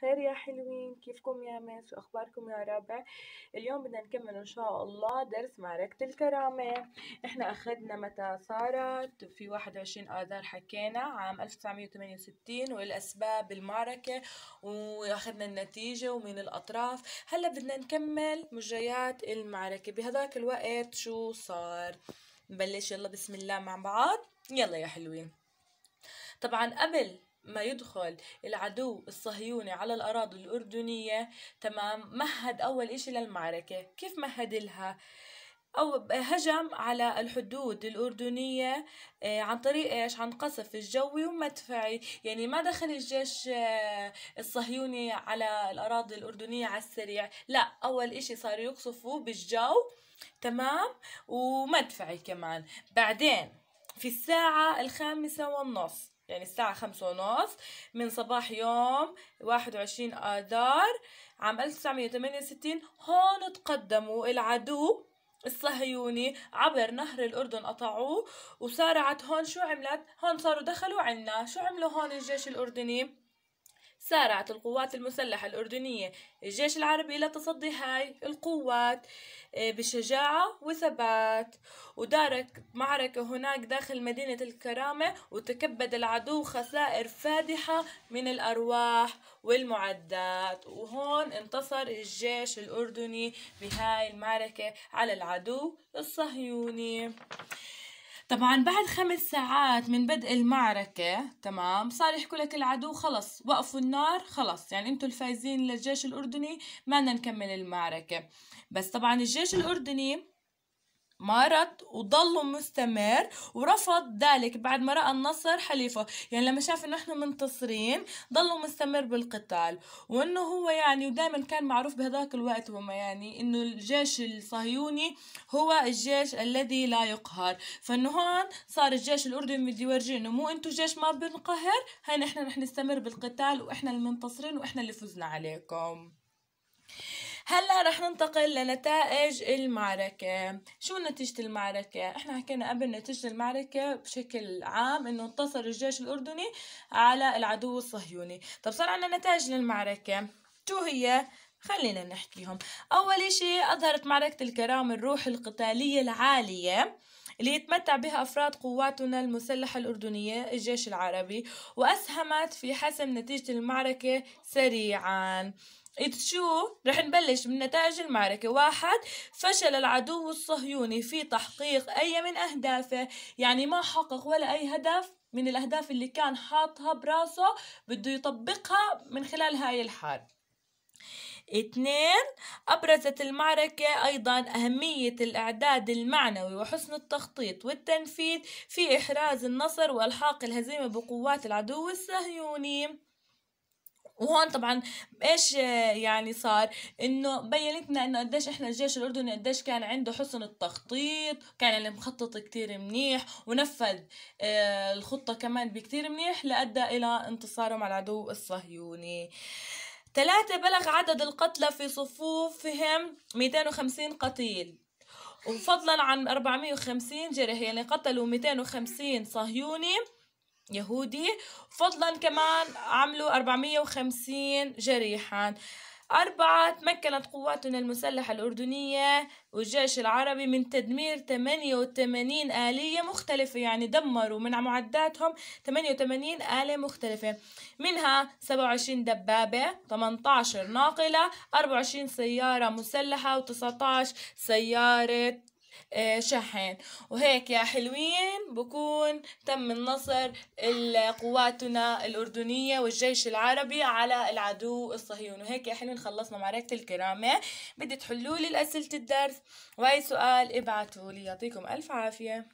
خير يا حلوين كيفكم يا ماس اخباركم يا رابع اليوم بدنا نكمل ان شاء الله درس معركة الكرامة احنا اخذنا متى صارت في 21 اذار حكينا عام 1968 والاسباب المعركة واخذنا النتيجة ومين الاطراف هلا بدنا نكمل مجريات المعركة بهذاك الوقت شو صار نبلش يلا بسم الله مع بعض يلا يا حلوين طبعا قبل ما يدخل العدو الصهيوني على الأراضي الأردنية تمام مهد أول إشي للمعركة كيف مهد لها؟ أو هجم على الحدود الأردنية آه، عن طريق إيش؟ عن قصف الجوي ومدفعي يعني ما دخل الجيش آه، الصهيوني على الأراضي الأردنية على السريع لا أول إشي صاروا يقصفوا بالجو تمام ومدفعي كمان بعدين في الساعة الخامسة والنصف يعني الساعة خمسة ونص من صباح يوم واحد وعشرين آذار عام ألف وستين هون تقدموا العدو الصهيوني عبر نهر الأردن قطعوه وسارعت هون شو عملت؟ هون صاروا دخلوا عنا شو عملوا هون الجيش الأردني؟ سارعت القوات المسلحة الأردنية الجيش العربي إلى تصدي هاي القوات آه، بشجاعة وثبات ودارت معركة هناك داخل مدينة الكرامة وتكبد العدو خسائر فادحة من الأرواح والمعدات وهون انتصر الجيش الأردني بهاي المعركة على العدو الصهيوني طبعا بعد خمس ساعات من بدء المعركة تمام صار يحكوا لك العدو خلص وقفوا النار خلص يعني انتوا الفايزين للجيش الأردني ما نكمل المعركة بس طبعا الجيش الأردني مرض وضل مستمر ورفض ذلك بعد ما رأى النصر حليفه يعني لما شاف انه احنا منتصرين ضل مستمر بالقتال وانه هو يعني ودائما كان معروف بهذاك الوقت وما يعني انه الجيش الصهيوني هو الجيش الذي لا يقهر فانه هون صار الجيش الاردني بده يورجي انه مو انتم جيش ما بنقهر هين احنا رح نستمر بالقتال واحنا المنتصرين واحنا اللي فزنا عليكم هلا رح ننتقل لنتائج المعركة شو نتيجة المعركة احنا حكينا قبل نتيجة المعركة بشكل عام انه انتصر الجيش الاردني على العدو الصهيوني طب صار عندنا نتائج للمعركة شو هي خلينا نحكيهم اول شيء اظهرت معركة الكرام الروح القتالية العالية اللي يتمتع بها أفراد قواتنا المسلحة الأردنية الجيش العربي وأسهمت في حسم نتيجة المعركة سريعا تشو رح نبلش من نتائج المعركة واحد فشل العدو الصهيوني في تحقيق أي من أهدافه يعني ما حقق ولا أي هدف من الأهداف اللي كان حاطها براسه بده يطبقها من خلال هاي الحرب اثنين أبرزت المعركة أيضا أهمية الإعداد المعنوي وحسن التخطيط والتنفيذ في إحراز النصر وإلحاق الهزيمة بقوات العدو الصهيوني وهون طبعا ايش يعني صار انه بينتنا انه قديش احنا الجيش الاردني قديش كان عنده حسن التخطيط كان يعني مخطط كتير منيح ونفذ آه، الخطه كمان بكتير منيح لادى الى انتصارهم على العدو الصهيوني ثلاثة بلغ عدد القتلى في صفوفهم 250 قتيل وفضلا عن 450 جرح يعني قتلوا 250 صهيوني يهودي فضلا كمان عملوا 450 جريحا أربعة تمكنت قواتنا المسلحة الأردنية والجيش العربي من تدمير 88 آلية مختلفة يعني دمروا من معداتهم 88 آلة مختلفة منها 27 دبابة 18 ناقلة 24 سيارة مسلحة و19 سيارة آه، شحن وهيك يا حلوين بكون تم النصر قواتنا الأردنية والجيش العربي على العدو الصهيوني وهيك يا حلوين خلصنا معركة الكرامة بدي تحلوا لي أسئلة الدرس وأي سؤال ابعتوا لي يعطيكم ألف عافية